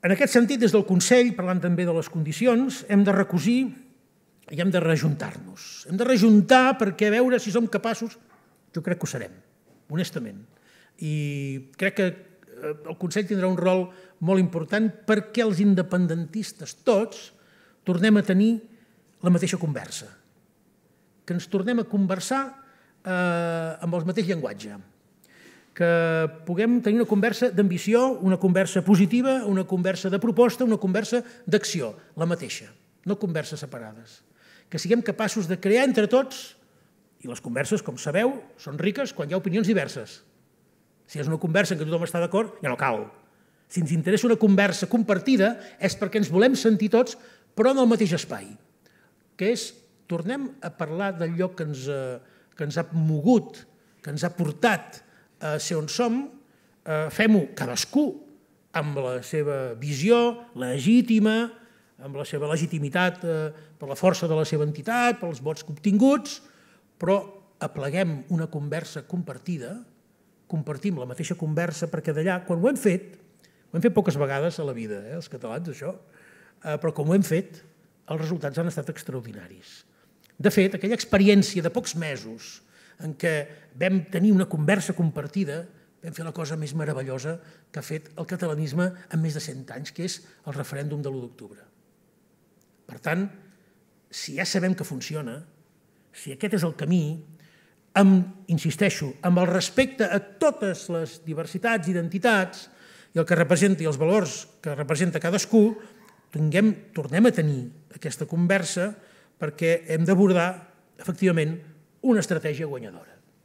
En aquest sentit, des del Consell, parlant també de les condicions, hem de recosir i hem de rejuntar-nos. Hem de rejuntar perquè a veure si som capaços, jo crec que ho serem, honestament. I crec que eh, el Consell tindrà un rol molt important perquè els independentistes, tots, tornem a tenir la mateixa conversa, que ens tornem a conversar eh, amb el mateix llenguatge, que puguem tenir una conversa d'ambició, una conversa positiva, una conversa de proposta, una conversa d'acció, la mateixa, no converses separades. Que siguem capaços de crear entre tots, i les converses, com sabeu, són riques quan hi ha opinions diverses. Si és una conversa en què tothom està d'acord, ja no cal. Si ens interessa una conversa compartida és perquè ens volem sentir tots, però en el mateix espai, que és tornem a parlar lloc que, ens, eh, que ens ha mogut, que ens ha portat, eh, ser on som, eh, fem-ho cadascú amb la seva visió legítima, amb la seva legitimitat eh, per la força de la seva entitat, pels vots obtinguts, però apleguem una conversa compartida, compartim la mateixa conversa, perquè d'allà, quan ho hem fet, ho hem fet poques vegades a la vida, eh, els catalans, això, eh, però com ho hem fet, els resultats han estat extraordinaris. De fet, aquella experiència de pocs mesos en què vam tenir una conversa compartida, vam fer la cosa més meravellosa que ha fet el catalanisme en més de 100 anys, que és el referèndum de l'1 d'octubre. Per tant, si ja sabem que funciona, si aquest és el camí, amb, insisteixo, amb el respecte a totes les diversitats, identitats, i el que representa i els valors que representa cadascú, tinguem, tornem a tenir aquesta conversa perquè hem d'abordar, efectivament, una estratègia guanyadora.